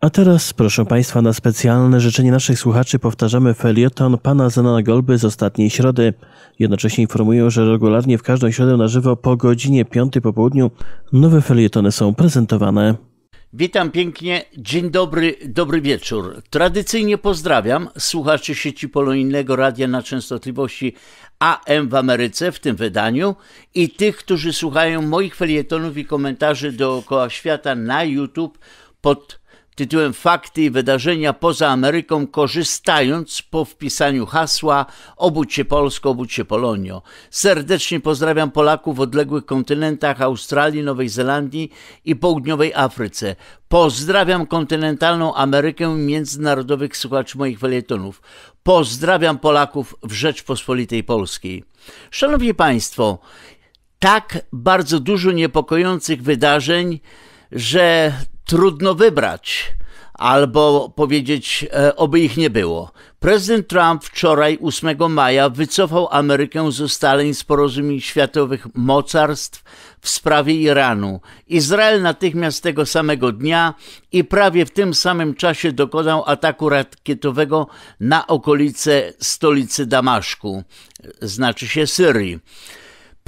A teraz, proszę Państwa, na specjalne życzenie naszych słuchaczy powtarzamy felieton pana Zenana Golby z ostatniej środy. Jednocześnie informuję, że regularnie w każdą środę na żywo po godzinie 5 po południu nowe felietony są prezentowane. Witam pięknie, dzień dobry, dobry wieczór. Tradycyjnie pozdrawiam słuchaczy sieci polonijnego radia na częstotliwości AM w Ameryce w tym wydaniu i tych, którzy słuchają moich felietonów i komentarzy dookoła świata na YouTube pod tytułem Fakty i wydarzenia poza Ameryką, korzystając po wpisaniu hasła Obudź się Polsko, obudź się Polonio. Serdecznie pozdrawiam Polaków w odległych kontynentach Australii, Nowej Zelandii i południowej Afryce. Pozdrawiam kontynentalną Amerykę międzynarodowych słuchaczy moich felietonów. Pozdrawiam Polaków w Rzeczpospolitej Polskiej. Szanowni Państwo, tak bardzo dużo niepokojących wydarzeń, że trudno wybrać albo powiedzieć, e, oby ich nie było. Prezydent Trump wczoraj, 8 maja, wycofał Amerykę z ustaleń z porozumień światowych mocarstw w sprawie Iranu. Izrael natychmiast tego samego dnia i prawie w tym samym czasie dokonał ataku rakietowego na okolice stolicy Damaszku, znaczy się Syrii.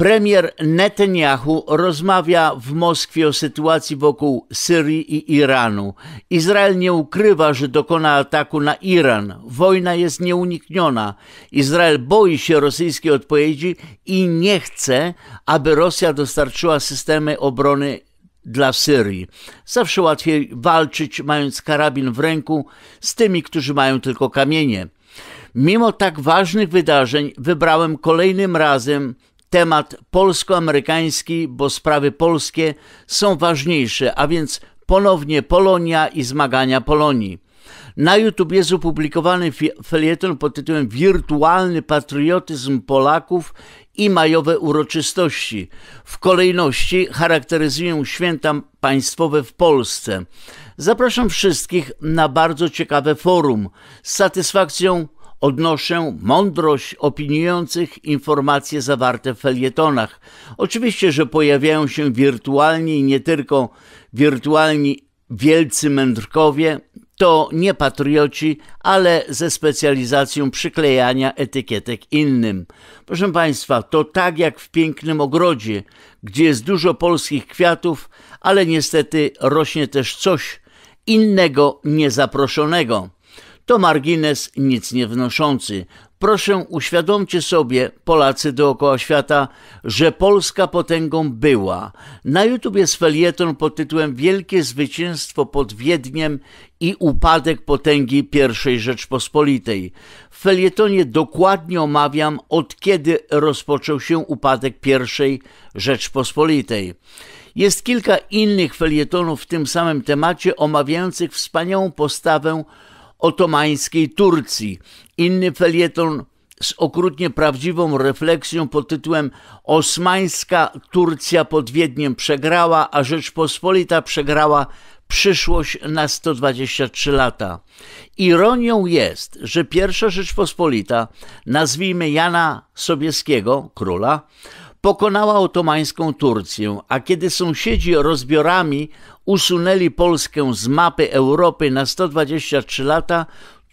Premier Netanyahu rozmawia w Moskwie o sytuacji wokół Syrii i Iranu. Izrael nie ukrywa, że dokona ataku na Iran. Wojna jest nieunikniona. Izrael boi się rosyjskiej odpowiedzi i nie chce, aby Rosja dostarczyła systemy obrony dla Syrii. Zawsze łatwiej walczyć, mając karabin w ręku, z tymi, którzy mają tylko kamienie. Mimo tak ważnych wydarzeń, wybrałem kolejnym razem temat polsko-amerykański, bo sprawy polskie są ważniejsze, a więc ponownie Polonia i zmagania Polonii. Na YouTube jest opublikowany felieton pod tytułem Wirtualny patriotyzm Polaków i majowe uroczystości. W kolejności charakteryzują święta państwowe w Polsce. Zapraszam wszystkich na bardzo ciekawe forum. Z satysfakcją Odnoszę mądrość opiniujących informacje zawarte w felietonach. Oczywiście, że pojawiają się wirtualni i nie tylko wirtualni wielcy mędrkowie, to nie patrioci, ale ze specjalizacją przyklejania etykietek innym. Proszę Państwa, to tak jak w pięknym ogrodzie, gdzie jest dużo polskich kwiatów, ale niestety rośnie też coś innego niezaproszonego to margines nic nie wnoszący. Proszę uświadomcie sobie, Polacy dookoła świata, że Polska potęgą była. Na YouTube jest felieton pod tytułem Wielkie zwycięstwo pod Wiedniem i upadek potęgi I Rzeczpospolitej. W felietonie dokładnie omawiam, od kiedy rozpoczął się upadek I Rzeczpospolitej. Jest kilka innych felietonów w tym samym temacie omawiających wspaniałą postawę otomańskiej Turcji. Inny felieton z okrutnie prawdziwą refleksją pod tytułem Osmańska Turcja pod Wiedniem przegrała, a Rzeczpospolita przegrała przyszłość na 123 lata. Ironią jest, że pierwsza Rzeczpospolita, nazwijmy Jana Sobieskiego, króla, pokonała otomańską Turcję, a kiedy sąsiedzi rozbiorami usunęli Polskę z mapy Europy na 123 lata,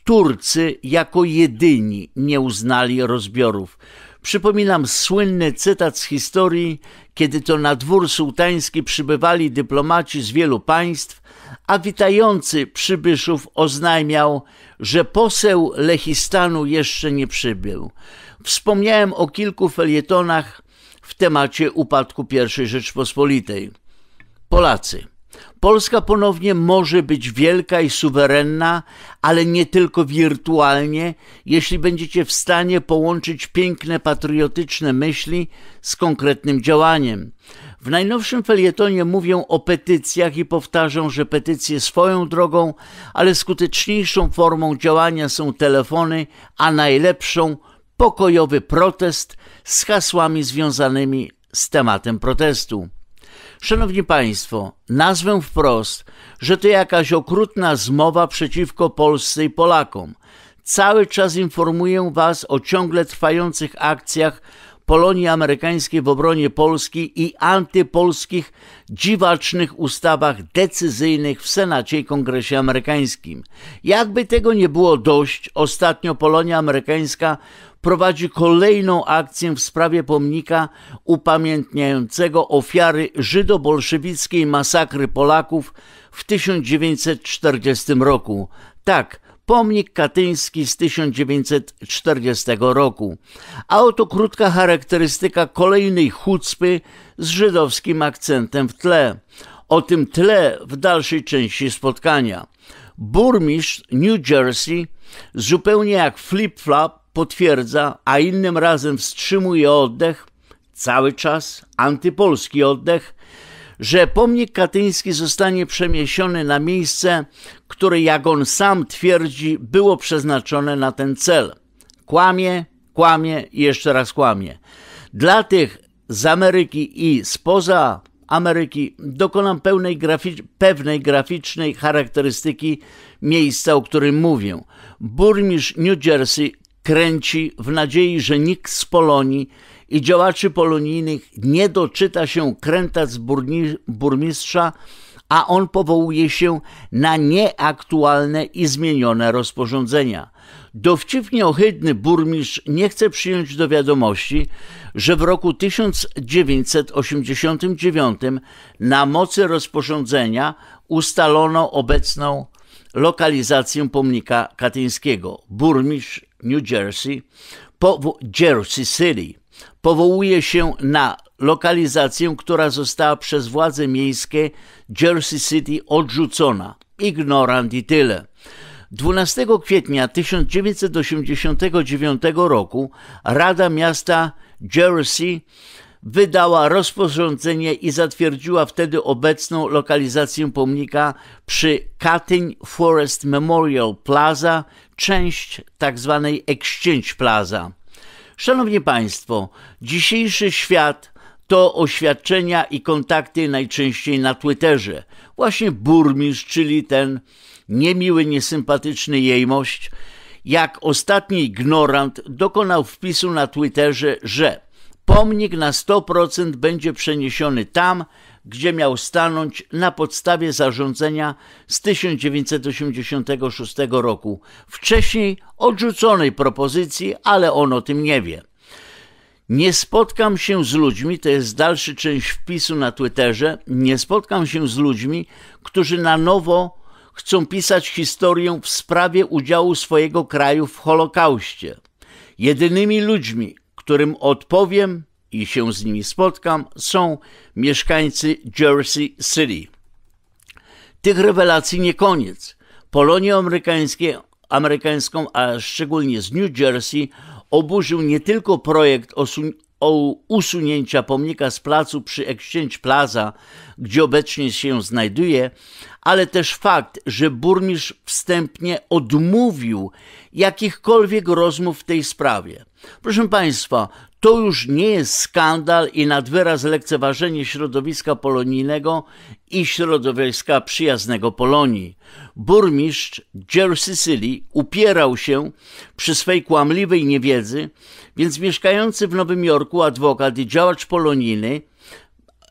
Turcy jako jedyni nie uznali rozbiorów. Przypominam słynny cytat z historii, kiedy to na dwór sułtański przybywali dyplomaci z wielu państw, a witający przybyszów oznajmiał, że poseł Lechistanu jeszcze nie przybył. Wspomniałem o kilku felietonach w temacie upadku I Rzeczpospolitej. Polacy. Polska ponownie może być wielka i suwerenna, ale nie tylko wirtualnie, jeśli będziecie w stanie połączyć piękne patriotyczne myśli z konkretnym działaniem. W najnowszym felietonie mówię o petycjach i powtarzam, że petycje swoją drogą, ale skuteczniejszą formą działania są telefony, a najlepszą pokojowy protest z hasłami związanymi z tematem protestu. Szanowni Państwo, nazwę wprost, że to jakaś okrutna zmowa przeciwko Polsce i Polakom. Cały czas informuję Was o ciągle trwających akcjach Polonii amerykańskiej w obronie Polski i antypolskich, dziwacznych ustawach decyzyjnych w Senacie i Kongresie Amerykańskim. Jakby tego nie było dość, ostatnio Polonia amerykańska prowadzi kolejną akcję w sprawie pomnika upamiętniającego ofiary żydobolszewickiej masakry Polaków w 1940 roku. Tak, pomnik katyński z 1940 roku. A oto krótka charakterystyka kolejnej chucpy z żydowskim akcentem w tle. O tym tle w dalszej części spotkania. Burmistrz New Jersey, zupełnie jak flip-flop, potwierdza, a innym razem wstrzymuje oddech, cały czas antypolski oddech, że pomnik katyński zostanie przemieszczony na miejsce, które, jak on sam twierdzi, było przeznaczone na ten cel. Kłamie, kłamie i jeszcze raz kłamie. Dla tych z Ameryki i spoza Ameryki dokonam pełnej pewnej graficznej charakterystyki miejsca, o którym mówię. Burmistrz New Jersey kręci w nadziei, że nikt z Polonii i działaczy polonijnych nie doczyta się krętac burmistrza, a on powołuje się na nieaktualne i zmienione rozporządzenia. Dowcipnie ohydny burmistrz nie chce przyjąć do wiadomości, że w roku 1989 na mocy rozporządzenia ustalono obecną lokalizację pomnika katyńskiego. Burmistrz New Jersey, Jersey City, powołuje się na lokalizację, która została przez władze miejskie Jersey City odrzucona. Ignorant i tyle. 12 kwietnia 1989 roku Rada Miasta Jersey wydała rozporządzenie i zatwierdziła wtedy obecną lokalizację pomnika przy Katyń Forest Memorial Plaza, część tzw. Tak Exchange Plaza. Szanowni Państwo, dzisiejszy świat to oświadczenia i kontakty najczęściej na Twitterze. Właśnie burmistrz, czyli ten niemiły, niesympatyczny jejmość, jak ostatni ignorant dokonał wpisu na Twitterze, że Pomnik na 100% będzie przeniesiony tam, gdzie miał stanąć na podstawie zarządzenia z 1986 roku, wcześniej odrzuconej propozycji, ale on o tym nie wie. Nie spotkam się z ludźmi, to jest dalszy część wpisu na Twitterze, nie spotkam się z ludźmi, którzy na nowo chcą pisać historię w sprawie udziału swojego kraju w Holokauście. Jedynymi ludźmi, którym odpowiem i się z nimi spotkam, są mieszkańcy Jersey City. Tych rewelacji nie koniec. Polonię amerykańskie, amerykańską, a szczególnie z New Jersey, oburzył nie tylko projekt o usunięcia pomnika z placu przy Exchange Plaza, gdzie obecnie się znajduje, ale też fakt, że burmistrz wstępnie odmówił jakichkolwiek rozmów w tej sprawie. Proszę Państwa, to już nie jest skandal i nadwyraz lekceważenie środowiska polonijnego i środowiska przyjaznego Polonii burmistrz Jersey City upierał się przy swej kłamliwej niewiedzy, więc mieszkający w Nowym Jorku adwokat i działacz polonijny,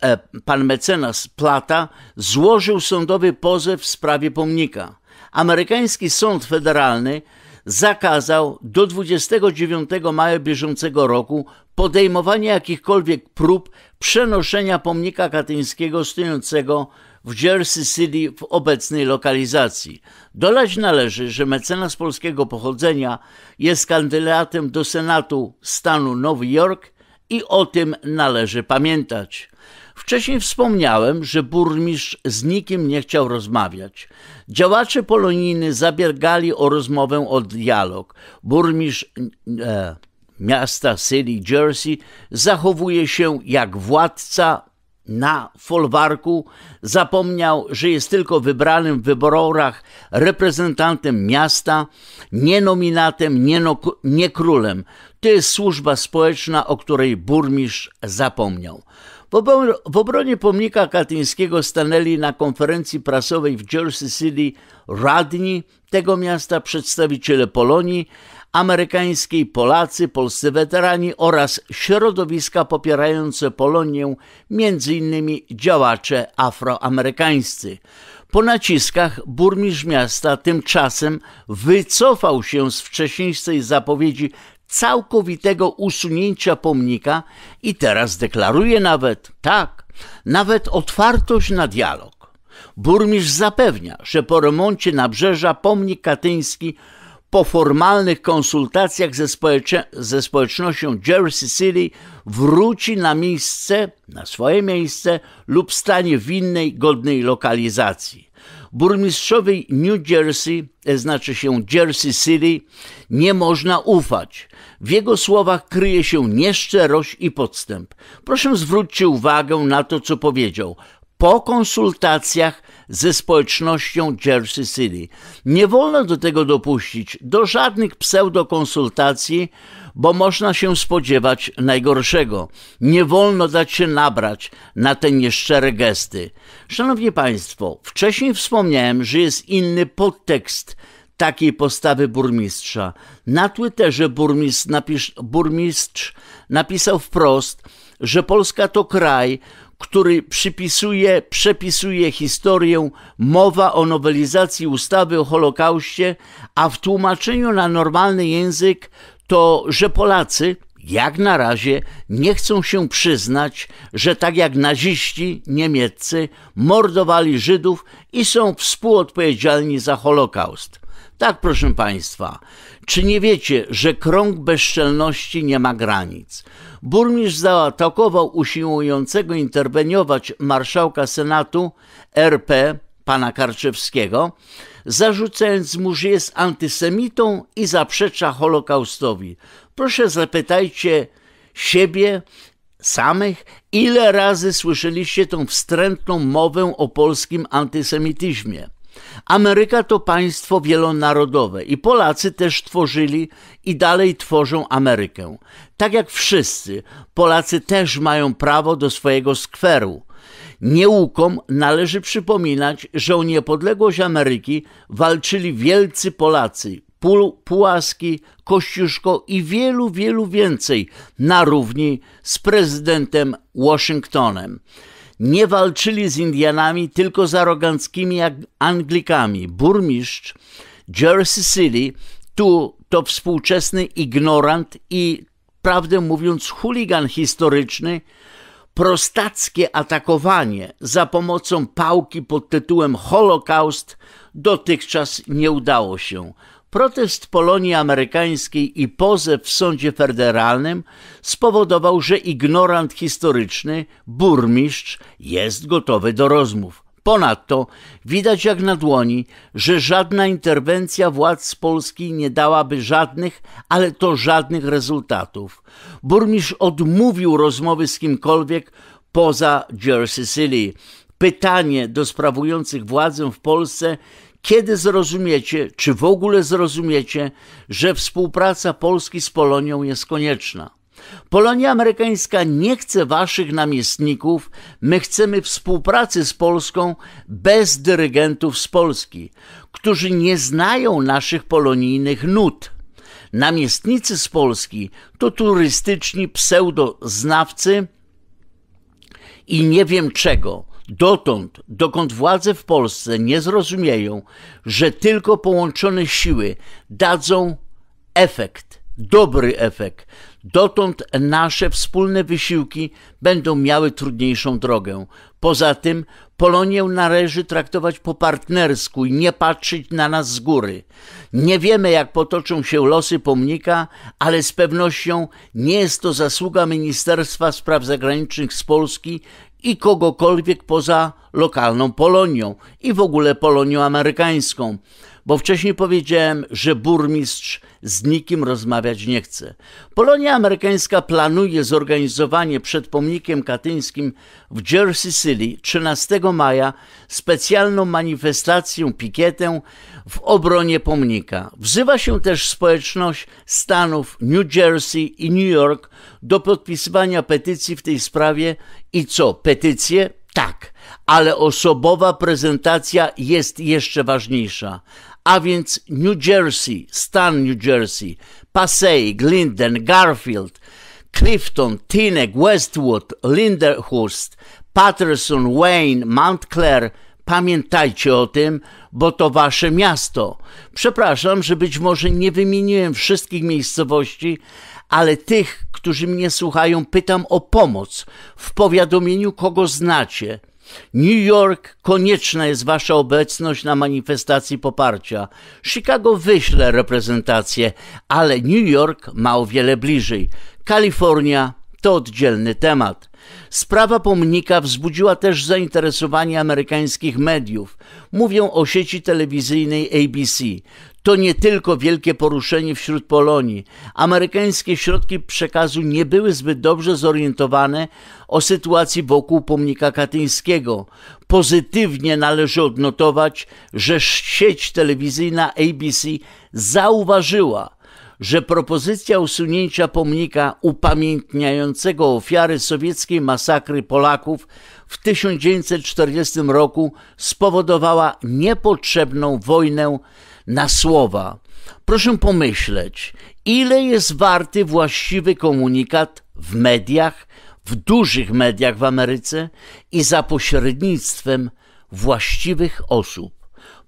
e, pan mecenas Plata, złożył sądowy pozew w sprawie pomnika. Amerykański Sąd Federalny zakazał do 29 maja bieżącego roku podejmowania jakichkolwiek prób przenoszenia pomnika katyńskiego stojącego w Jersey City w obecnej lokalizacji. Dolać należy, że mecenas polskiego pochodzenia jest kandydatem do Senatu stanu Nowy Jork i o tym należy pamiętać. Wcześniej wspomniałem, że burmistrz z nikim nie chciał rozmawiać. Działacze polonijny zabiegali o rozmowę, o dialog. Burmistrz e, miasta City Jersey zachowuje się jak władca na folwarku, zapomniał, że jest tylko wybranym w wyborach reprezentantem miasta, nie nominatem, nie, no, nie królem. To jest służba społeczna, o której burmistrz zapomniał. W obronie pomnika katyńskiego stanęli na konferencji prasowej w Jersey City radni tego miasta przedstawiciele Polonii, amerykańskiej Polacy, polscy weterani oraz środowiska popierające Polonię, m.in. działacze afroamerykańscy. Po naciskach burmistrz miasta tymczasem wycofał się z wcześniejszej zapowiedzi całkowitego usunięcia pomnika i teraz deklaruje nawet, tak, nawet otwartość na dialog. Burmistrz zapewnia, że po remoncie nabrzeża pomnik katyński po formalnych konsultacjach ze, społecze- ze społecznością Jersey City wróci na miejsce, na swoje miejsce lub stanie w innej godnej lokalizacji. Burmistrzowi New Jersey, e, znaczy się Jersey City, nie można ufać. W jego słowach kryje się nieszczerość i podstęp. Proszę zwróćcie uwagę na to, co powiedział po konsultacjach ze społecznością Jersey City. Nie wolno do tego dopuścić, do żadnych pseudokonsultacji, bo można się spodziewać najgorszego. Nie wolno dać się nabrać na te nieszczere gesty. Szanowni Państwo, wcześniej wspomniałem, że jest inny podtekst takiej postawy burmistrza. Na Twitterze burmistrz, napisz, burmistrz napisał wprost, że Polska to kraj, który przypisuje, przepisuje historię mowa o nowelizacji ustawy o Holokauście, a w tłumaczeniu na normalny język to, że Polacy, jak na razie, nie chcą się przyznać, że tak jak naziści niemieccy mordowali Żydów i są współodpowiedzialni za Holokaust. Tak, proszę Państwa. Czy nie wiecie, że krąg bezczelności nie ma granic? Burmistrz zaatakował usiłującego interweniować marszałka Senatu RP, pana Karczewskiego, zarzucając mu, że jest antysemitą i zaprzecza Holokaustowi. Proszę zapytajcie siebie samych, ile razy słyszeliście tą wstrętną mowę o polskim antysemityzmie. Ameryka to państwo wielonarodowe i Polacy też tworzyli i dalej tworzą Amerykę. Tak jak wszyscy, Polacy też mają prawo do swojego skweru. Nieukom należy przypominać, że o niepodległość Ameryki walczyli wielcy Polacy, Pułaski, Kościuszko i wielu, wielu więcej na równi z prezydentem Washingtonem nie walczyli z Indianami, tylko z aroganckimi Anglikami. Burmistrz Jersey City, tu to współczesny ignorant i prawdę mówiąc chuligan historyczny, prostackie atakowanie za pomocą pałki pod tytułem Holokaust dotychczas nie udało się. Protest Polonii Amerykańskiej i pozew w sądzie federalnym spowodował, że ignorant historyczny, burmistrz, jest gotowy do rozmów. Ponadto widać jak na dłoni, że żadna interwencja władz Polski nie dałaby żadnych, ale to żadnych rezultatów. Burmistrz odmówił rozmowy z kimkolwiek poza Jersey City. Pytanie do sprawujących władzę w Polsce kiedy zrozumiecie, czy w ogóle zrozumiecie, że współpraca Polski z Polonią jest konieczna? Polonia amerykańska nie chce waszych namiestników, my chcemy współpracy z Polską bez dyrygentów z Polski, którzy nie znają naszych polonijnych nut. Namiestnicy z Polski to turystyczni pseudoznawcy i nie wiem czego. Dotąd, dokąd władze w Polsce nie zrozumieją, że tylko połączone siły dadzą efekt, dobry efekt, dotąd nasze wspólne wysiłki będą miały trudniejszą drogę. Poza tym Polonię należy traktować po partnersku i nie patrzeć na nas z góry. Nie wiemy, jak potoczą się losy pomnika, ale z pewnością nie jest to zasługa Ministerstwa Spraw Zagranicznych z Polski i kogokolwiek poza lokalną Polonią i w ogóle Polonią amerykańską bo wcześniej powiedziałem, że burmistrz z nikim rozmawiać nie chce. Polonia amerykańska planuje zorganizowanie przed pomnikiem katyńskim w Jersey City 13 maja specjalną manifestację, pikietę w obronie pomnika. Wzywa się też społeczność stanów New Jersey i New York do podpisywania petycji w tej sprawie i co, petycje? Tak, ale osobowa prezentacja jest jeszcze ważniejsza a więc New Jersey, stan New Jersey, Passaic, Linden, Garfield, Clifton, Teaneck, Westwood, Linderhurst, Patterson, Wayne, Mount Clair. Pamiętajcie o tym, bo to wasze miasto. Przepraszam, że być może nie wymieniłem wszystkich miejscowości, ale tych, którzy mnie słuchają, pytam o pomoc w powiadomieniu, kogo znacie. New York, konieczna jest wasza obecność na manifestacji poparcia. Chicago wyśle reprezentację, ale New York ma o wiele bliżej. Kalifornia to oddzielny temat. Sprawa pomnika wzbudziła też zainteresowanie amerykańskich mediów. Mówią o sieci telewizyjnej ABC. To nie tylko wielkie poruszenie wśród Polonii. Amerykańskie środki przekazu nie były zbyt dobrze zorientowane o sytuacji wokół pomnika katyńskiego. Pozytywnie należy odnotować, że sieć telewizyjna ABC zauważyła, że propozycja usunięcia pomnika upamiętniającego ofiary sowieckiej masakry Polaków w 1940 roku spowodowała niepotrzebną wojnę na słowa. Proszę pomyśleć, ile jest warty właściwy komunikat w mediach w dużych mediach w Ameryce i za pośrednictwem właściwych osób.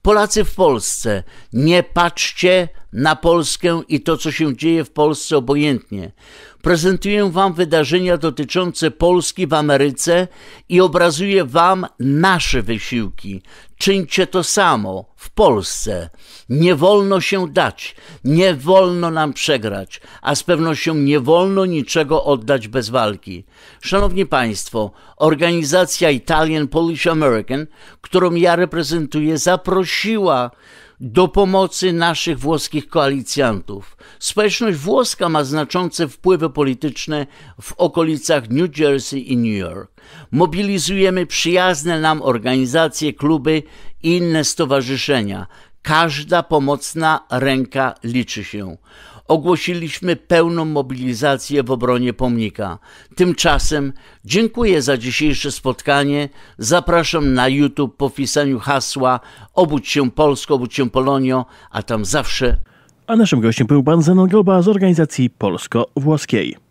Polacy w Polsce, nie patrzcie na Polskę i to, co się dzieje w Polsce obojętnie. Prezentuję Wam wydarzenia dotyczące Polski w Ameryce i obrazuję Wam nasze wysiłki, Czyńcie to samo w Polsce. Nie wolno się dać, nie wolno nam przegrać, a z pewnością nie wolno niczego oddać bez walki. Szanowni Państwo, organizacja Italian Polish American, którą ja reprezentuję, zaprosiła do pomocy naszych włoskich koalicjantów. Społeczność włoska ma znaczące wpływy polityczne w okolicach New Jersey i New York. Mobilizujemy przyjazne nam organizacje, kluby i inne stowarzyszenia. Każda pomocna ręka liczy się ogłosiliśmy pełną mobilizację w obronie pomnika. Tymczasem dziękuję za dzisiejsze spotkanie. Zapraszam na YouTube po wpisaniu hasła Obudź się Polsko, obudź się Polonio, a tam zawsze. A naszym gościem był pan Zenon Goba z organizacji polsko-włoskiej.